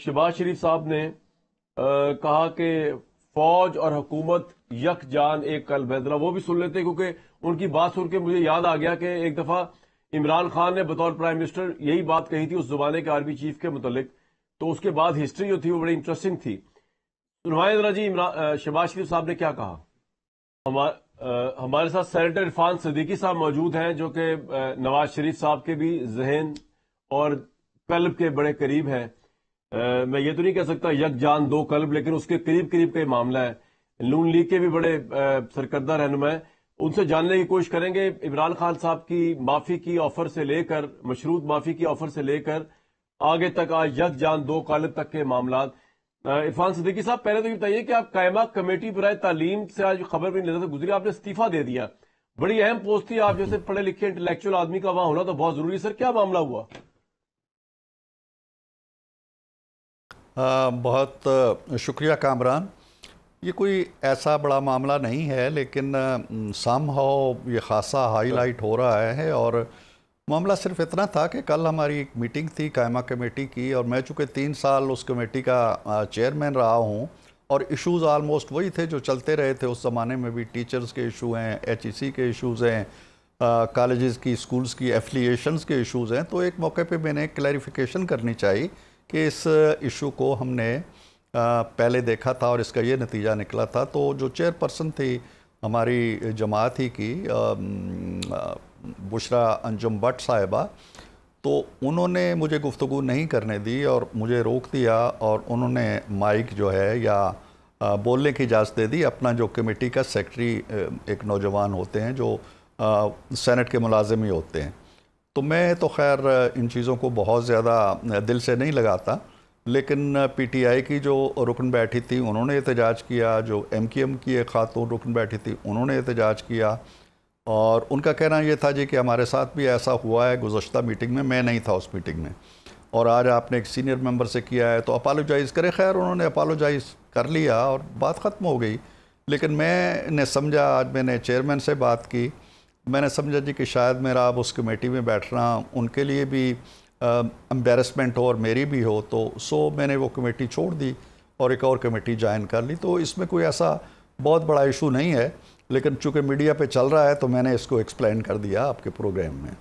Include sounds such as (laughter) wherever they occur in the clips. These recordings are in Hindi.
शहबाज शरीफ साहब ने आ, कहा कि फौज और हुकूमत यक जान एक कल बैदला वो भी सुन लेते क्योंकि उनकी बात सुन के मुझे याद आ गया कि एक दफा इमरान खान ने बतौर प्राइम मिनिस्टर यही बात कही थी उस जमाने के आर्मी चीफ के मुतलिक तो उसके बाद हिस्ट्री जो थी वो बड़ी इंटरेस्टिंग थी सुनवाए जरा जी शहबाज शरीफ साहब ने क्या कहा हमारे साथ सेनेटर इरफान सदीकी साहब मौजूद हैं जो कि नवाज शरीफ साहब के भी जहन और कल्ब के बड़े करीब हैं मैं ये तो नहीं कह सकता यक जान दो कल्ब लेकिन उसके करीब करीब का मामला है लून लीग के भी बड़े सरकर्दा रहनुमा है उनसे जानने की कोशिश करेंगे इमरान खान साहब की माफी की ऑफर से लेकर मशरूत माफी की ऑफर से लेकर आगे तक आज यक जान दो कल तक के मामला इरफान सिद्दीकी साहब पहले तो ये बताइए कि आप कायमा कमेटी बरए तालीम से आज खबर भी नजर से गुजरी आपने इस्तीफा दे दिया बड़ी अहम पोस्ट थी आप जैसे पढ़े लिखे इंटेलेक्चुअल आदमी का वहां होना तो बहुत जरूरी सर क्या मामला हुआ बहुत शुक्रिया कामरान ये कोई ऐसा बड़ा मामला नहीं है लेकिन सम हाउ ये खासा हाईलाइट हो रहा है और मामला सिर्फ इतना था कि कल हमारी एक मीटिंग थी कायमा कमेटी की और मैं चूँकि तीन साल उस कमेटी का चेयरमैन रहा हूँ और इश्यूज़ आलमोस्ट वही थे जो चलते रहे थे उस ज़माने में भी टीचर्स के इशू हैं एच e के इशूज़ हैं कॉलेज़ की स्कूल्स की एफिलियशन के इशूज़ हैं तो एक मौके पर मैंने क्लैरिफिकेशन करनी चाहिए कि इस इशू को हमने पहले देखा था और इसका ये नतीजा निकला था तो जो चेयरपर्सन थी हमारी जमात ही की बुशरा अंजुम भट्ट साहिबा तो उन्होंने मुझे गुफ्तु नहीं करने दी और मुझे रोक दिया और उन्होंने माइक जो है या बोलने की इजाज़त दे दी अपना जो कमेटी का सेक्रेटरी एक नौजवान होते हैं जो सेनेट के मुलाजिम ही होते हैं तो मैं तो खैर इन चीज़ों को बहुत ज़्यादा दिल से नहीं लगाता लेकिन पीटीआई की जो रुकन बैठी थी उन्होंने एहतजाज किया जो एम की एम की एक खातून रुकन बैठी थी उन्होंने एहतजाज किया और उनका कहना यह था जी कि हमारे साथ भी ऐसा हुआ है गुजशत मीटिंग में मैं नहीं था उस मीटिंग में और आज आपने एक सीनियर मेंबर से किया है तो अपालोजाइज़ करें खैर उन्होंने अपालोजाइज़ कर लिया और बात ख़त्म हो गई लेकिन मैंने समझा आज मैंने चेयरमैन से बात की मैंने समझा जी कि शायद मेरा अब उस कमेटी में बैठना उनके लिए भी एम्बेरसमेंट हो और मेरी भी हो तो सो मैंने वो कमेटी छोड़ दी और एक और कमेटी ज्वाइन कर ली तो इसमें कोई ऐसा बहुत बड़ा इशू नहीं है लेकिन चूँकि मीडिया पे चल रहा है तो मैंने इसको एक्सप्लेन कर दिया आपके प्रोग्राम में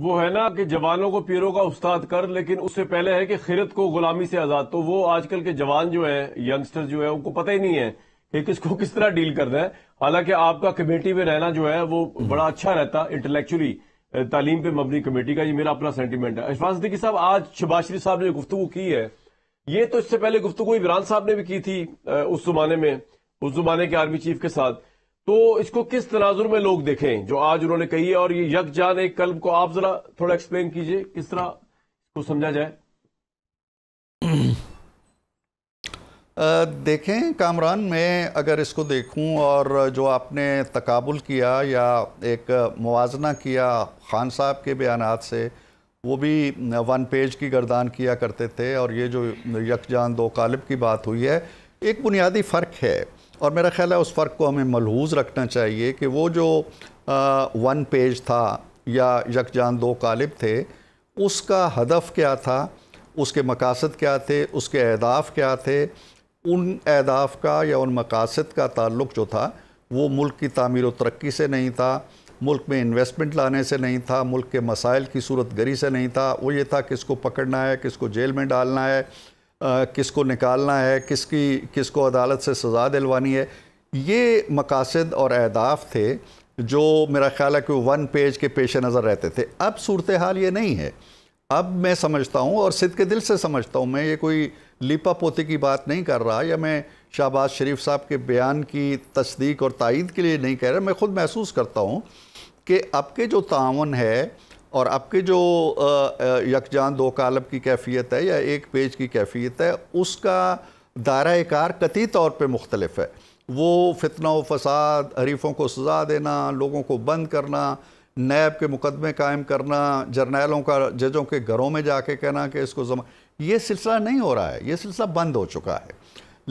वो है ना कि जवानों को पीरों का उस्ताद कर लेकिन उससे पहले है कि खिरत को गुलामी से आजाद तो वो आजकल के जवान जो है यंगस्टर्स जो है उनको पता ही नहीं है कि किसको (laughs) किस तरह डील करना है हालांकि आपका कमेटी में रहना जो है वो बड़ा अच्छा रहता इंटेलेक्चुअली तालीम पे मबनी कमेटी का ये मेरा अपना सेंटीमेंट है अशफाक सिद्दीकी साहब आज शबाज शरीफ साहब ने गुफ्तु की है ये तो इससे पहले गुफ्तु इमरान साहब ने भी की थी उस जमाने में उस जमाने के आर्मी चीफ के साथ तो इसको किस तनाजुर में लोग देखें जो आज उन्होंने कही है और ये यकजान एक कल्ब को आप जरा थोड़ा एक्सप्लेन कीजिए किस तरह इसको समझा जाए देखें कामरान मैं अगर इसको देखूं और जो आपने तकाबुल किया या एक मुजना किया खान साहब के बयान से वो भी वन पेज की गर्दान किया करते थे और ये जो यकजान दो कालिब की बात हुई है एक बुनियादी फ़र्क है और मेरा ख्याल है उस फ़र्क को हमें मलहूज रखना चाहिए कि वो जो आ, वन पेज था या यकजान दो कालिब थे उसका हदफ क्या था उसके मकासद क्या थे उसके अहदाफ क्या थे उन अहदाफ का या उन मकासद का ताल्लुक़ जो था वो मुल्क की तमीर व तरक्की से नहीं था मुल्क में इन्वेस्टमेंट लाने से नहीं था मुल्क के मसाइल की सूरत गरी से नहीं था वो ये था किसको पकड़ना है किसको जेल में डालना है किसको निकालना है किसकी किसको अदालत से सज़ा दिलवानी है ये मकासद और अहदाफ थे जो मेरा ख्याल है कि वन पेज के पेश नज़र रहते थे अब सूरत हाल ये नहीं है अब मैं समझता हूँ और सिद के दिल से समझता हूँ मैं ये कोई लिपा पोती की बात नहीं कर रहा या मैं शाहबाज़ शरीफ साहब के बयान की तस्दीक और तइद के लिए नहीं कह रहा मैं ख़ुद महसूस करता हूँ कि अब के जो ताउन है और आपके जो यकजान दो कालब की कैफियत है या एक पेज की कैफियत है उसका दायरा कार कती तौर पर मुख्तलफ है वो फितना व फसाद हरीफों को सजा देना लोगों को बंद करना नैब के मुकदमे कायम करना जर्नैलों का जजों के घरों में जाके कहना कि इसको जमा ये सिलसिला नहीं हो रहा है ये सिलसिला बंद हो चुका है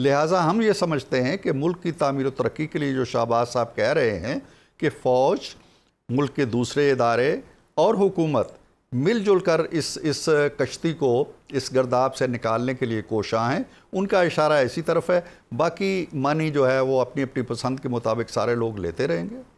लिहाजा हम ये समझते हैं कि मुल्क की तमीर तरक्की के लिए जो शाहबाज साहब कह रहे हैं कि फ़ौज मुल्क के दूसरे इदारे और हुकूमत मिलजुल कर इस इस कश्ती को इस गर्दाब से निकालने के लिए कोशाँ हैं उनका इशारा इसी तरफ है बाकी मानी जो है वो अपनी अपनी पसंद के मुताबिक सारे लोग लेते रहेंगे